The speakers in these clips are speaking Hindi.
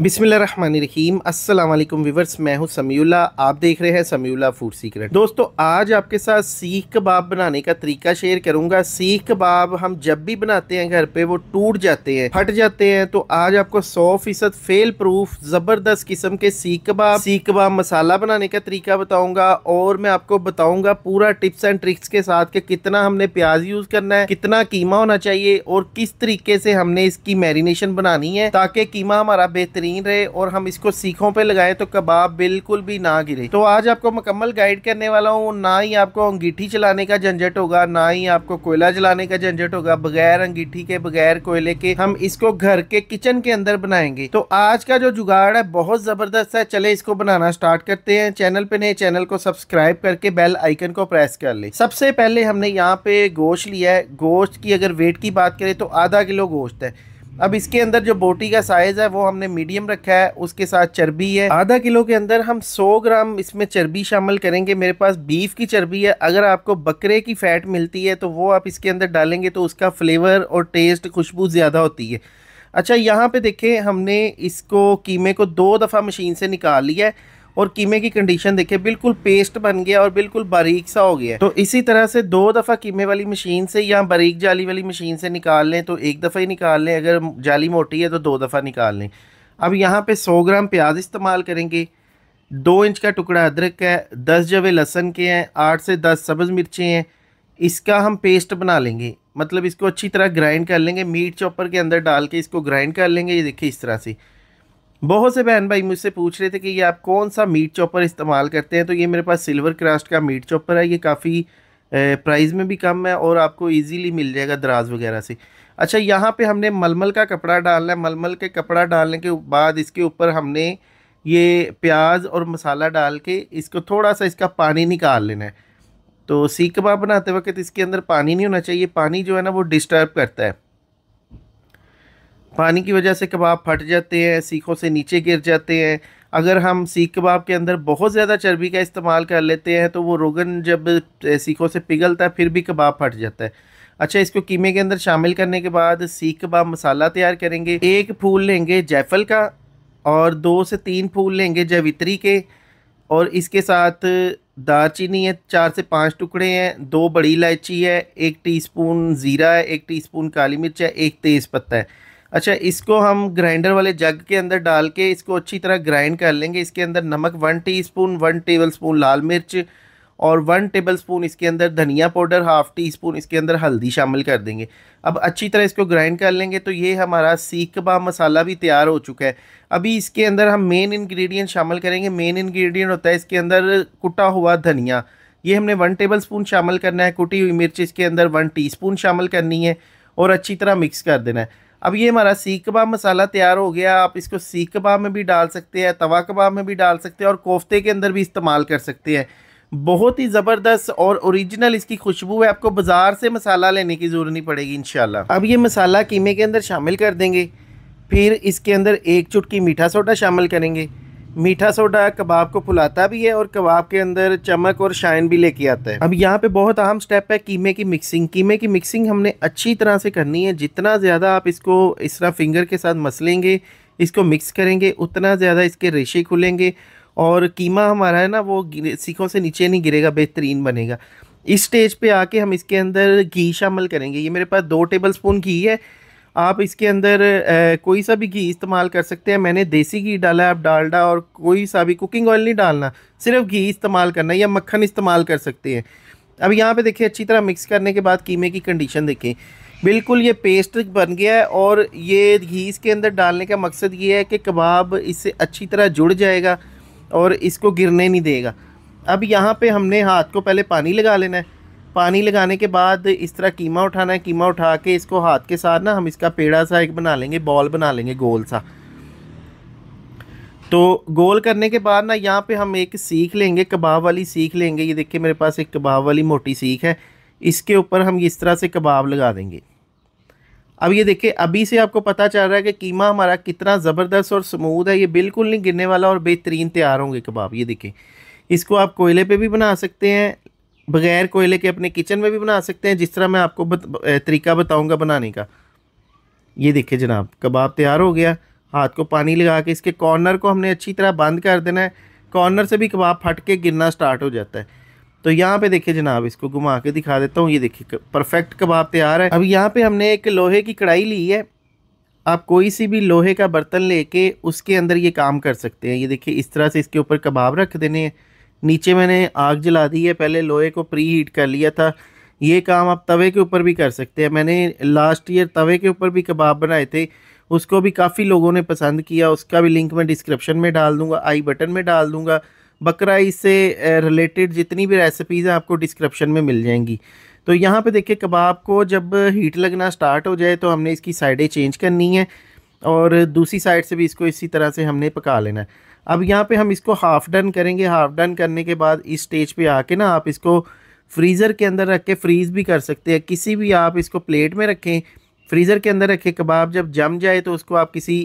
बिसमीम असलम वीवर्स मैं हूं समीउल्ला आप देख रहे हैं समीउल्ला फूड सीक्रेट दोस्तों आज आपके साथ सीख कबाब बनाने का तरीका शेयर करूंगा सीख कबाब हम जब भी बनाते हैं घर पे वो टूट जाते हैं फट जाते हैं तो आज आपको 100 फीसद फेल प्रूफ ज़बरदस्त किस्म के सीख कबाब सीख कबाब मसाला बनाने का तरीका बताऊंगा और मैं आपको बताऊंगा पूरा टिप्स एंड ट्रिक्स के साथ के कितना हमने प्याज यूज़ करना है कितना कीमा होना चाहिए और किस तरीके से हमने इसकी मैरिनेशन बनानी है ताकि कीमा हमारा बेहतरीन बेहतरीन रहे और हम इसको सीखों पे लगाएं तो कबाब बिल्कुल भी ना गिरे तो आज आपको मुकम्मल गाइड करने वाला हूँ ना ही आपको अंगीठी चलाने का झंझट होगा ना ही आपको कोयला जलाने का झंझट होगा बगैर अंगीठी के बगैर कोयले के हम इसको घर के किचन के अंदर बनाएंगे तो आज का जो जुगाड़ है बहुत जबरदस्त है चले इसको बनाना स्टार्ट करते हैं चैनल पे नए चैनल को सब्सक्राइब करके बेल आइकन को प्रेस कर ले सबसे पहले हमने यहाँ पे गोश्त लिया है गोश्त की अगर वेट की बात करें तो आधा किलो गोश्त है अब इसके अंदर जो बोटी का साइज़ है वो हमने मीडियम रखा है उसके साथ चर्बी है आधा किलो के अंदर हम 100 ग्राम इसमें चर्बी शामिल करेंगे मेरे पास बीफ की चर्बी है अगर आपको बकरे की फ़ैट मिलती है तो वो आप इसके अंदर डालेंगे तो उसका फ्लेवर और टेस्ट खुशबू ज़्यादा होती है अच्छा यहाँ पे देखें हमने इसको कीमे को दो दफ़ा मशीन से निकाल लिया है और कीमे की कंडीशन देखिए बिल्कुल पेस्ट बन गया और बिल्कुल बारीक सा हो गया तो इसी तरह से दो दफ़ा कीमे वाली मशीन से या बारीक जाली वाली मशीन से निकाल लें तो एक दफ़ा ही निकाल लें अगर जाली मोटी है तो दो दफ़ा निकाल लें अब यहाँ पे 100 ग्राम प्याज इस्तेमाल करेंगे दो इंच का टुकड़ा अदरक का है दस जवे लहसन के हैं आठ से दस सब्ज़ मिर्चें हैं इसका हम पेस्ट बना लेंगे मतलब इसको अच्छी तरह ग्राइंड कर लेंगे मीट चॉपर के अंदर डाल के इसको ग्राइंड कर लेंगे ये देखिए इस तरह से बहुत से बहन भाई मुझसे पूछ रहे थे कि ये आप कौन सा मीट चॉपर इस्तेमाल करते हैं तो ये मेरे पास सिल्वर क्रास्ट का मीट चॉपर है ये काफ़ी प्राइस में भी कम है और आपको इजीली मिल जाएगा दराज वगैरह से अच्छा यहाँ पे हमने मलमल का कपड़ा डालना है मलमल के कपड़ा डालने के बाद इसके ऊपर हमने ये प्याज और मसाला डाल के इसको थोड़ा सा इसका पानी निकाल लेना है तो सीख कबाब बनाते वक्त इसके अंदर पानी नहीं होना चाहिए पानी जो है ना वो डिस्टर्ब करता है पानी की वजह से कबाब फट जाते हैं सीखों से नीचे गिर जाते हैं अगर हम सीख कबाब के अंदर बहुत ज़्यादा चर्बी का इस्तेमाल कर लेते हैं तो वो रोगन जब सीखों से पिघलता है फिर भी कबाब फट जाता है अच्छा इसको कीमे के अंदर शामिल करने के बाद सीख कबाब मसाला तैयार करेंगे एक फूल लेंगे जैफल का और दो से तीन फूल लेंगे जवित्री के और इसके साथ दारचीनी है चार से पाँच टुकड़े हैं दो बड़ी इलायची है एक टीस्पून ज़ीरा है एक टीस्पून काली मिर्च है एक पत्ता है अच्छा इसको हम ग्राइंडर वाले जग के अंदर डाल के इसको अच्छी तरह ग्राइंड कर लेंगे इसके अंदर नमक वन टीस्पून वन टेबलस्पून लाल मिर्च और वन टेबलस्पून इसके अंदर धनिया पाउडर हाफ़ टी स्पून इसके अंदर हल्दी शामिल कर देंगे अब अच्छी तरह इसको ग्राइंड कर लेंगे तो ये हमारा सीख कबाब मसाला भी तैयार हो चुका है अभी इसके अंदर हम मेन इंग्रेडिएंट शामिल करेंगे मेन इंग्रेडिएंट होता है इसके अंदर कुटा हुआ धनिया ये हमने वन टेबल स्पून शामिल करना है कुटी हुई मिर्च इसके अंदर वन टी शामिल करनी है और अच्छी तरह मिक्स कर देना है अब ये हमारा सीख कबाब मसाला तैयार हो गया आप इसको सीख कबाब में भी डाल सकते हैं तवा कबाब में भी डाल सकते हैं और कोफ्ते के अंदर भी इस्तेमाल कर सकते हैं बहुत ही ज़बरदस्त और ओरिजिनल इसकी खुशबू है आपको बाज़ार से मसाला लेने की ज़रूरत नहीं पड़ेगी इन अब ये मसाला कीमे के अंदर शामिल कर देंगे फिर इसके अंदर एक चुटकी मीठा सोडा शामिल करेंगे मीठा सोडा कबाब को फुलाता भी है और कबाब के अंदर चमक और शाइन भी लेके आता है अब यहाँ पे बहुत अहम स्टेप है कीमे की मिक्सिंग कीमे की मिक्सिंग हमने अच्छी तरह से करनी है जितना ज़्यादा आप इसको इस तरह फिंगर के साथ मसलेंगे इसको मिक्स करेंगे उतना ज़्यादा इसके रेशे खुलेंगे और कीमा हमारा है ना वो सीखों से नीचे नहीं गिरेगा बेहतरीन बनेगा इस स्टेज पे आके हम इसके अंदर घी शामिल करेंगे ये मेरे पास दो टेबल स्पून घी है आप इसके अंदर ए, कोई सा भी घी इस्तेमाल कर सकते हैं मैंने देसी घी डाला आप डालडा और कोई सा भी कुकिंग ऑयल नहीं डालना सिर्फ घी इस्तेमाल करना या मक्खन इस्तेमाल कर सकते हैं अब यहाँ पे देखिए अच्छी तरह मिक्स करने के बाद कीमे की कंडीशन देखें बिल्कुल ये पेस्ट बन गया है और ये घी इसके अंदर डालने का मकसद ये है कि कबाब इससे अच्छी तरह जुड़ जाएगा और इसको गिरने नहीं देगा अब यहाँ पे हमने हाथ को पहले पानी लगा लेना है पानी लगाने के बाद इस तरह कीमा उठाना है कीमा उठा के इसको हाथ के साथ ना हम इसका पेड़ा सा एक बना लेंगे बॉल बना लेंगे गोल सा तो गोल करने के बाद ना यहाँ पे हम एक सीख लेंगे कबाब वाली सीख लेंगे ये देखिए मेरे पास एक कबाब वाली मोटी सीख है इसके ऊपर हम इस तरह से कबाब लगा देंगे अब ये देखिए अभी से आपको पता चल रहा है कि कीमा हमारा कितना ज़बरदस्त और स्मूद है ये बिल्कुल नहीं गिरने वाला और बेहतरीन तैयार होंगे कबाब ये देखिए इसको आप कोयले पे भी बना सकते हैं बगैर कोयले के अपने किचन में भी बना सकते हैं जिस तरह मैं आपको बत, तरीका बताऊंगा बनाने का ये देखिए जनाब कबाब तैयार हो गया हाथ को पानी लगा के इसके कॉर्नर को हमने अच्छी तरह बंद कर देना है कॉर्नर से भी कबाब फट के गिरना स्टार्ट हो जाता है तो यहाँ पे देखिए जनाब इसको घुमा के दिखा देता हूँ ये देखिए परफेक्ट कबाब तैयार है अब यहाँ पे हमने एक लोहे की कढ़ाई ली है आप कोई सी भी लोहे का बर्तन लेके उसके अंदर ये काम कर सकते हैं ये देखिए इस तरह से इसके ऊपर कबाब रख देने हैं नीचे मैंने आग जला दी है पहले लोहे को प्री हीट कर लिया था ये काम आप तवे के ऊपर भी कर सकते हैं मैंने लास्ट ईयर तवे के ऊपर भी कबाब बनाए थे उसको भी काफ़ी लोगों ने पसंद किया उसका भी लिंक मैं डिस्क्रिप्शन में डाल दूंगा आई बटन में डाल दूँगा बकरा इससे रिलेटेड जितनी भी रेसिपीज़ हैं आपको डिस्क्रिप्शन में मिल जाएंगी तो यहाँ पे देखिए कबाब को जब हीट लगना स्टार्ट हो जाए तो हमने इसकी साइडें चेंज करनी है और दूसरी साइड से भी इसको इसी तरह से हमने पका लेना है अब यहाँ पे हम इसको हाफ़ डन करेंगे हाफ़ डन करने के बाद इस स्टेज पे आके ना आप इसको फ्रीज़र के अंदर रख के फ्रीज़ भी कर सकते हैं किसी भी आप इसको प्लेट में रखें फ्रीज़र के अंदर रखें कबाब जब जम जाए तो उसको आप किसी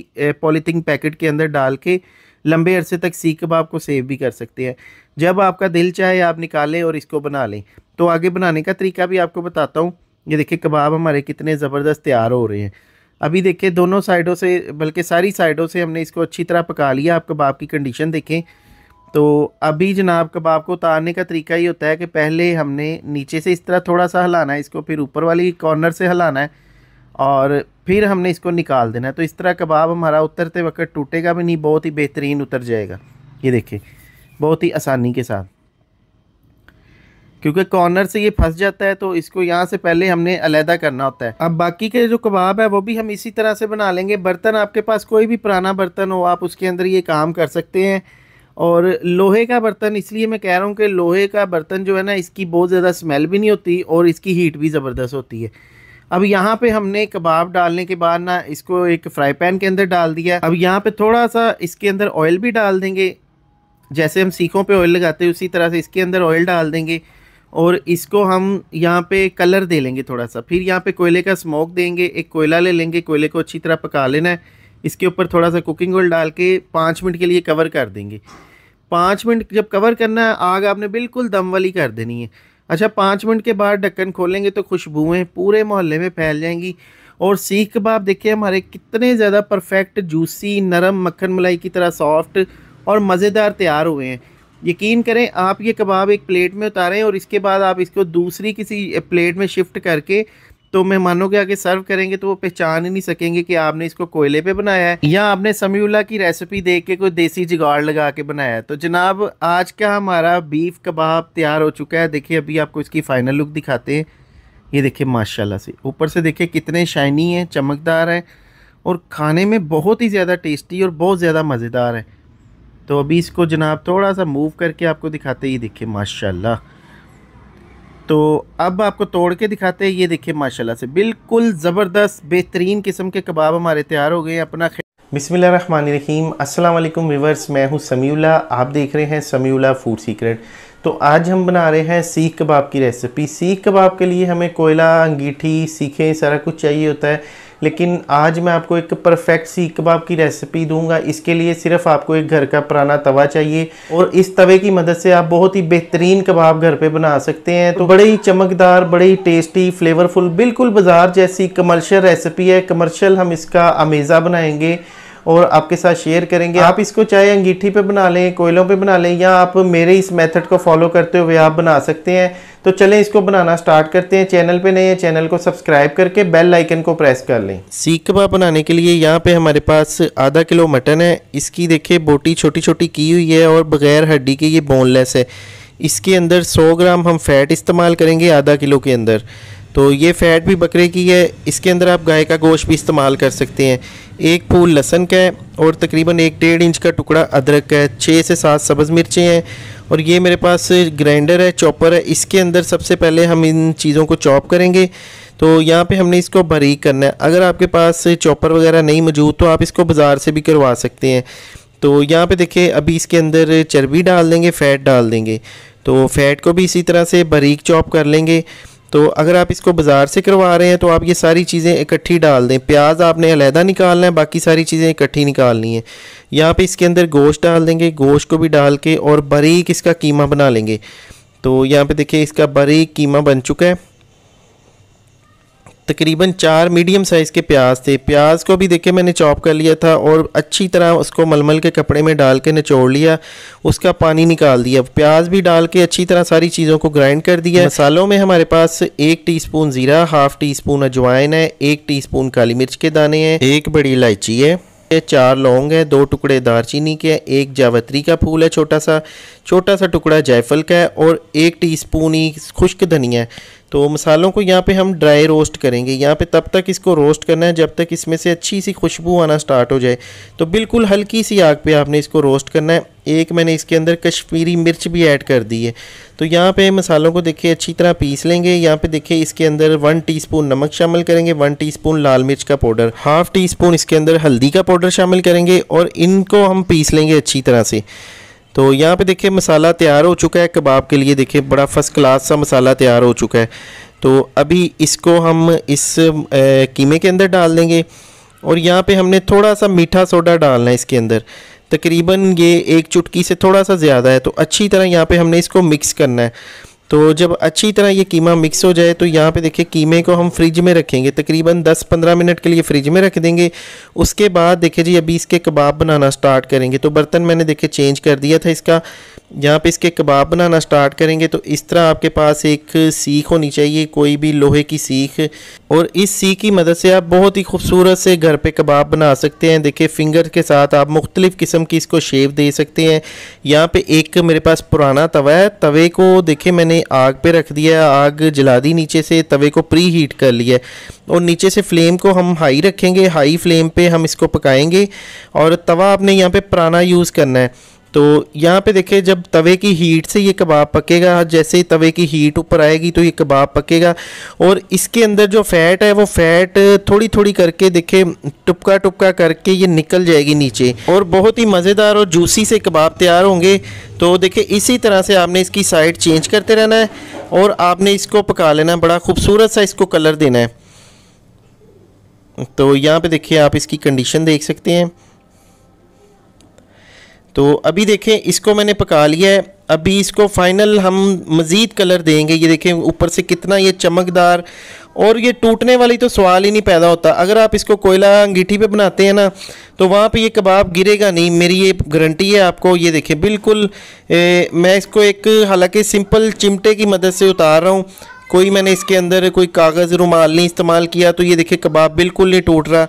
पॉलीथीन पैकेट के अंदर डाल के लंबे अरसे तक सीख कबाब को सेव भी कर सकते हैं जब आपका दिल चाहे आप निकालें और इसको बना लें तो आगे बनाने का तरीका भी आपको बताता हूँ ये देखिए कबाब हमारे कितने ज़बरदस्त तैयार हो रहे हैं अभी देखिए दोनों साइडों से बल्कि सारी साइडों से हमने इसको अच्छी तरह पका लिया आप कबाब की कंडीशन देखें तो अभी जनाब कबाब को उतारने का तरीका ये होता है कि पहले हमने नीचे से इस तरह थोड़ा सा हिलाना है इसको फिर ऊपर वाली कॉर्नर से हिलाना है और फिर हमने इसको निकाल देना है तो इस तरह कबाब हमारा उतरते वक्त टूटेगा भी नहीं बहुत ही बेहतरीन उतर जाएगा ये देखिए बहुत ही आसानी के साथ क्योंकि कॉर्नर से ये फंस जाता है तो इसको यहाँ से पहले हमने अलहदा करना होता है अब बाकी के जो कबाब है वो भी हम इसी तरह से बना लेंगे बर्तन आपके पास कोई भी पुराना बर्तन हो आप उसके अंदर ये काम कर सकते हैं और लोहे का बर्तन इसलिए मैं कह रहा हूँ कि लोहे का बर्तन जो है ना इसकी बहुत ज़्यादा स्मेल भी नहीं होती और इसकी हीट भी ज़बरदस्त होती है अब यहाँ पे हमने कबाब डालने के बाद ना इसको एक फ्राई पैन के अंदर डाल दिया अब यहाँ पे थोड़ा सा इसके अंदर ऑयल भी डाल देंगे जैसे हम सीखों पे ऑयल लगाते हैं उसी तरह से इसके अंदर ऑयल डाल देंगे और इसको हम यहाँ पे कलर दे लेंगे थोड़ा सा फिर यहाँ पे कोयले का स्मोक देंगे एक कोयला ले लेंगे कोयले को अच्छी तरह पका लेना है इसके ऊपर थोड़ा सा कुकिंग ऑयल डाल के पाँच मिनट के लिए कवर कर देंगे पाँच मिनट जब कवर करना है आग आपने बिल्कुल दम वाली कर देनी है अच्छा पाँच मिनट के बाद ढक्कन खोलेंगे तो खुशबुएँ पूरे मोहल्ले में फैल जाएंगी और सीख कबाब देखिए हमारे कितने ज़्यादा परफेक्ट जूसी नरम मक्खन मलाई की तरह सॉफ्ट और मज़ेदार तैयार हुए हैं यकीन करें आप ये कबाब एक प्लेट में उतारें और इसके बाद आप इसको दूसरी किसी प्लेट में शिफ्ट करके तो मेहमानों के आगे सर्व करेंगे तो वो पहचान ही नहीं सकेंगे कि आपने इसको कोयले पे बनाया है या आपने समीउल्ला की रेसिपी देख के कोई देसी जुगाड़ लगा के बनाया है तो जनाब आज का हमारा बीफ कबाब तैयार हो चुका है देखिए अभी आपको इसकी फ़ाइनल लुक दिखाते हैं ये देखिए माशाल्लाह से ऊपर से देखिए कितने शाइनी हैं चमकदार हैं और खाने में बहुत ही ज़्यादा टेस्टी और बहुत ज़्यादा मज़ेदार है तो अभी इसको जनाब थोड़ा सा मूव करके आपको दिखाते ये देखिए माशाल्लाह तो अब आपको तोड़ के दिखाते हैं ये देखिए माशाल्लाह से बिल्कुल ज़बरदस्त बेहतरीन किस्म के कबाब हमारे तैयार हो गए अपना बिसमीम असलम व्यूवर्स मैं हूँ समीला आप देख रहे हैं समीला फूड सीक्रेट तो आज हम बना रहे हैं सीख कबाब की रेसिपी सीख कबाब के लिए हमें कोयला अंगीठी सीखें सारा कुछ चाहिए होता है लेकिन आज मैं आपको एक परफेक्ट सीख कबाब की रेसिपी दूंगा इसके लिए सिर्फ आपको एक घर का पुराना तवा चाहिए और इस तवे की मदद से आप बहुत ही बेहतरीन कबाब घर पे बना सकते हैं तो बड़े ही चमकदार बड़े ही टेस्टी फ्लेवरफुल बिल्कुल बाजार जैसी कमर्शियल रेसिपी है कमर्शियल हम इसका अमेज़ा बनाएंगे और आपके साथ शेयर करेंगे आप हाँ। इसको चाहे अंगीठी पे बना लें कोयलों पे बना लें या आप मेरे इस मेथड को फॉलो करते हुए आप बना सकते हैं तो चलें इसको बनाना स्टार्ट करते हैं चैनल पे नए हैं चैनल को सब्सक्राइब करके बेल आइकन को प्रेस कर लें सीख कबाब बनाने के लिए यहाँ पे हमारे पास आधा किलो मटन है इसकी देखिए बोटी छोटी छोटी की हुई है और बगैर हड्डी के ये बोनलेस है इसके अंदर सौ ग्राम हम फैट इस्तेमाल करेंगे आधा किलो के अंदर तो ये फ़ैट भी बकरे की है इसके अंदर आप गाय का गोश्त भी इस्तेमाल कर सकते हैं एक फूल लहसन का है और तकरीबन एक डेढ़ इंच का टुकड़ा अदरक का है छः से सात सब्ज़ मिर्चें हैं और ये मेरे पास ग्राइंडर है चॉपर है इसके अंदर सबसे पहले हम इन चीज़ों को चॉप करेंगे तो यहाँ पे हमने इसको बारीक करना है अगर आपके पास चॉपर वगैरह नहीं मौजूद तो आप इसको बाज़ार से भी करवा सकते हैं तो यहाँ पे देखिए अभी इसके अंदर चर्बी डाल देंगे फ़ैट डाल देंगे तो फ़ैट को भी इसी तरह से बारीक चॉप कर लेंगे तो अगर आप इसको बाज़ार से करवा रहे हैं तो आप ये सारी चीज़ें इकट्ठी डाल दें प्याज आपने अलहदा निकालना है बाकी सारी चीज़ें इकट्ठी निकालनी है यहाँ पे इसके अंदर गोश्त डाल देंगे गोश्त को भी डाल के और बारीक इसका कीमा बना लेंगे तो यहाँ पे देखिए इसका बारीक कीमा बन चुका है तकरीबन चार मीडियम साइज़ के प्याज थे प्याज को भी देखे मैंने चॉप कर लिया था और अच्छी तरह उसको मलमल के कपड़े में डाल के निचोड़ लिया उसका पानी निकाल दिया प्याज भी डाल के अच्छी तरह सारी चीज़ों को ग्राइंड कर दिया मसालों में हमारे पास एक टी स्पून ज़ीरा हाफ टी स्पून अजवाइन है एक टी स्पून काली मिर्च के दाने हैं एक बड़ी इलायची है चार लौंग है दो टुकड़े दारचीनी के एक जावत्री का फूल है छोटा सा छोटा सा टुकड़ा जायफल का है और एक टीस्पून ही खुश्क धनिया है तो मसालों को यहाँ पे हम ड्राई रोस्ट करेंगे यहाँ पे तब तक इसको रोस्ट करना है जब तक इसमें से अच्छी सी खुशबू आना स्टार्ट हो जाए तो बिल्कुल हल्की सी आग पे आपने इसको रोस्ट करना है एक मैंने इसके अंदर कश्मीरी मिर्च भी ऐड कर दी है तो यहाँ पे मसालों को देखिए अच्छी तरह पीस लेंगे यहाँ पे देखिए इसके अंदर वन टीस्पून नमक शामिल करेंगे वन टीस्पून लाल मिर्च का पाउडर हाफ़ टी स्पून इसके अंदर हल्दी का पाउडर शामिल करेंगे और इनको हम पीस लेंगे अच्छी तरह से तो यहाँ पे देखिए मसाला तैयार हो चुका है कबाब के लिए देखिए बड़ा फर्स्ट क्लास सा मसाला तैयार हो चुका है तो अभी इसको हम इस कीमे के अंदर डाल देंगे और यहाँ पे हमने थोड़ा सा मीठा सोडा डालना है इसके अंदर तकरीबन ये एक चुटकी से थोड़ा सा ज़्यादा है तो अच्छी तरह यहाँ पे हमने इसको मिक्स करना है तो जब अच्छी तरह ये कीमा मिक्स हो जाए तो यहाँ पे देखिए कीमे को हम फ्रिज में रखेंगे तकरीबन 10-15 मिनट के लिए फ्रिज में रख देंगे उसके बाद देखिए जी अभी इसके कबाब बनाना स्टार्ट करेंगे तो बर्तन मैंने देखे चेंज कर दिया था इसका यहाँ पे इसके कबाब बनाना स्टार्ट करेंगे तो इस तरह आपके पास एक सीख होनी चाहिए कोई भी लोहे की सीख और इस सीख की मदद से आप बहुत ही खूबसूरत से घर पे कबाब बना सकते हैं देखिए फिंगर के साथ आप मुख्तलिफ़ किस्म की इसको शेप दे सकते हैं यहाँ पे एक मेरे पास पुराना तवा है तवे को देखिए मैंने आग पे रख दिया आग जला दी नीचे से तवे को प्री हीट कर लिया और नीचे से फ्लेम को हम हाई रखेंगे हाई फ्लेम पर हम इसको पकाएँगे और तवा आपने यहाँ पर पुराना यूज़ करना है तो यहाँ पे देखिए जब तवे की हीट से ये कबाब पकेगा जैसे ही तवे की हीट ऊपर आएगी तो ये कबाब पकेगा और इसके अंदर जो फैट है वो फैट थोड़ी थोड़ी करके देखिए टुपका टुपका करके ये निकल जाएगी नीचे और बहुत ही मज़ेदार और जूसी से कबाब तैयार होंगे तो देखिए इसी तरह से आपने इसकी साइड चेंज करते रहना है और आपने इसको पका लेना है बड़ा खूबसूरत सा इसको कलर देना है तो यहाँ पर देखिए आप इसकी कंडीशन देख सकते हैं तो अभी देखें इसको मैंने पका लिया है अभी इसको फाइनल हम मज़ीद कलर देंगे ये देखें ऊपर से कितना ये चमकदार और ये टूटने वाली तो सवाल ही नहीं पैदा होता अगर आप इसको कोयला अंगीठी पे बनाते हैं ना तो वहाँ पे ये कबाब गिरेगा नहीं मेरी ये गारंटी है आपको ये देखें बिल्कुल ए, मैं इसको एक हालांकि सिंपल चिमटे की मदद से उतार रहा हूँ कोई मैंने इसके अंदर कोई कागज़ रुमाल नहीं इस्तेमाल किया तो ये देखिए कबाब बिल्कुल नहीं टूट रहा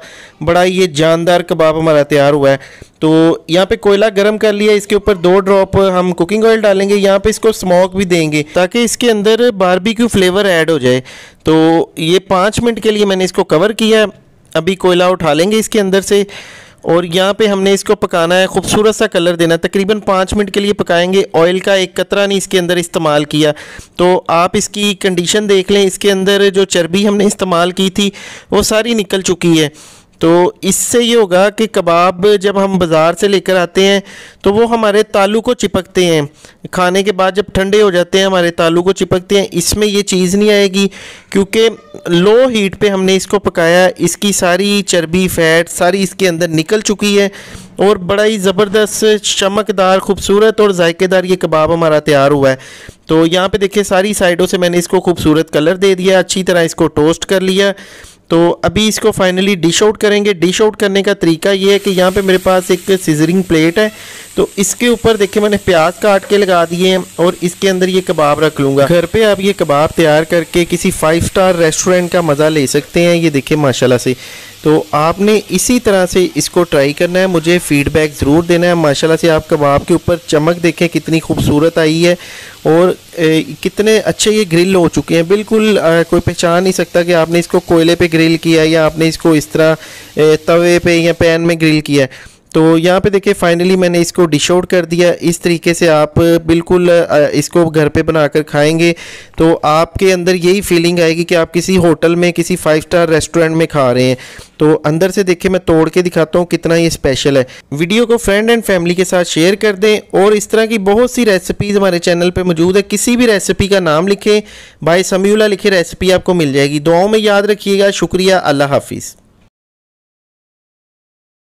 बड़ा ये जानदार कबाब हमारा तैयार हुआ है तो यहाँ पे कोयला गर्म कर लिया इसके ऊपर दो ड्रॉप हम कुकिंग ऑयल डालेंगे यहाँ पे इसको स्मोक भी देंगे ताकि इसके अंदर बारबेक्यू फ्लेवर ऐड हो जाए तो ये पाँच मिनट के लिए मैंने इसको कवर किया अभी कोयला उठा लेंगे इसके अंदर से और यहाँ पे हमने इसको पकाना है खूबसूरत सा कलर देना तकरीबन पाँच मिनट के लिए पकाएंगे ऑयल का एक कतरा नहीं इसके अंदर इस्तेमाल किया तो आप इसकी कंडीशन देख लें इसके अंदर जो चर्बी हमने इस्तेमाल की थी वो सारी निकल चुकी है तो इससे ये होगा कि कबाब जब हम बाज़ार से लेकर आते हैं तो वो हमारे तालू को चिपकते हैं खाने के बाद जब ठंडे हो जाते हैं हमारे तालू को चिपकते हैं इसमें ये चीज़ नहीं आएगी क्योंकि लो हीट पे हमने इसको पकाया इसकी सारी चर्बी फैट सारी इसके अंदर निकल चुकी है और बड़ा ही ज़बरदस्त चमकदार खूबसूरत और जायकेदार ये कबाब हमारा तैयार हुआ है तो यहाँ पे देखिए सारी साइडों से मैंने इसको खूबसूरत कलर दे दिया अच्छी तरह इसको टोस्ट कर लिया तो अभी इसको फाइनली डिश आउट करेंगे डिश आउट करने का तरीका ये है कि यहाँ पे मेरे पास एक सीजरिंग प्लेट है तो इसके ऊपर देखिए मैंने प्याज काट के लगा दिए हैं और इसके अंदर ये कबाब रख लूँगा घर पे आप ये कबाब तैयार करके किसी फाइव स्टार रेस्टोरेंट का मज़ा ले सकते हैं ये देखिए माशाल्लाह से तो आपने इसी तरह से इसको ट्राई करना है मुझे फीडबैक ज़रूर देना है माशाल्लाह से आप कबाब के ऊपर चमक देखें कितनी खूबसूरत आई है और ए, कितने अच्छे ये ग्रिल हो चुके हैं बिल्कुल आ, कोई पहचान नहीं सकता कि आपने इसको कोयले पे ग्रिल किया या आपने इसको इस तरह ए, तवे पे या पैन में ग्रिल किया है तो यहाँ पे देखिए फाइनली मैंने इसको डिश आउट कर दिया इस तरीके से आप बिल्कुल इसको घर पे बनाकर खाएंगे तो आपके अंदर यही फीलिंग आएगी कि आप किसी होटल में किसी फाइव स्टार रेस्टोरेंट में खा रहे हैं तो अंदर से देखिए मैं तोड़ के दिखाता हूँ कितना ये स्पेशल है वीडियो को फ्रेंड एंड फैमिली के साथ शेयर कर दें और इस तरह की बहुत सी रेसिपीज़ हमारे चैनल पर मौजूद है किसी भी रेसिपी का नाम लिखें बाय समीला लिखे रेसिपी आपको मिल जाएगी दुआओं में याद रखिएगा शुक्रिया अल्लाह हाफिज़